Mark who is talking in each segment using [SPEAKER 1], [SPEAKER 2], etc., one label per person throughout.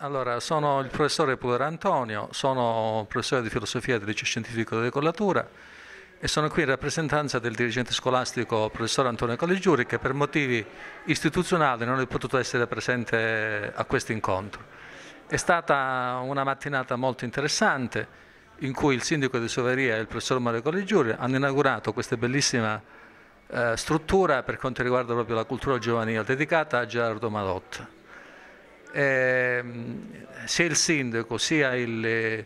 [SPEAKER 1] Allora, sono il professore Pudor Antonio,
[SPEAKER 2] sono professore di filosofia del liceo scientifico della decollatura e sono qui in rappresentanza del dirigente scolastico professor Antonio Collegiuri che per motivi istituzionali non è potuto essere presente a questo incontro. È stata una mattinata molto interessante in cui il sindaco di Soveria e il professor Mario Collegiuri hanno inaugurato questa bellissima eh, struttura per quanto riguarda proprio la cultura giovanile dedicata a Gerardo Madotta eh, sia il sindaco sia il,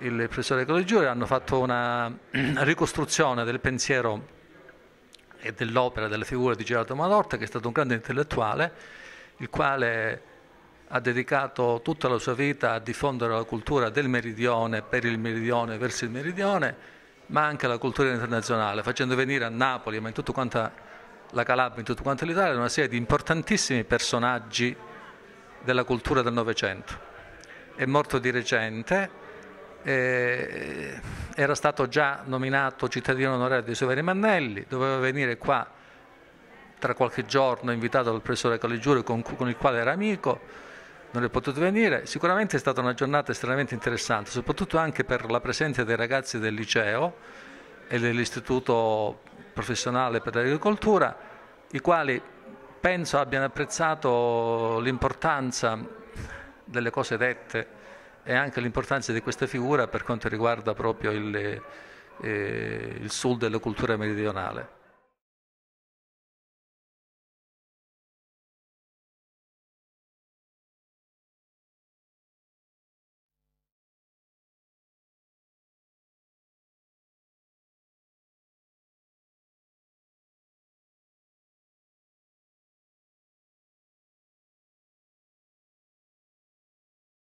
[SPEAKER 2] il professore Correggiore hanno fatto una ricostruzione del pensiero e dell'opera, della figura di Gerardo Malorta, che è stato un grande intellettuale, il quale ha dedicato tutta la sua vita a diffondere la cultura del meridione, per il meridione, verso il meridione, ma anche la cultura internazionale, facendo venire a Napoli, ma in tutta la Calabria, in tutta l'Italia, una serie di importantissimi personaggi della cultura del Novecento. È morto di recente, eh, era stato già nominato cittadino onorario di Severi Mannelli, doveva venire qua tra qualche giorno invitato dal professore Caligiuri con, con il quale era amico, non è potuto venire. Sicuramente è stata una giornata estremamente interessante, soprattutto anche per la presenza dei ragazzi del liceo e dell'istituto professionale per l'agricoltura, i quali penso abbiano apprezzato l'importanza delle cose dette e anche l'importanza di questa figura per quanto riguarda proprio il, eh, il sud della cultura
[SPEAKER 1] meridionale.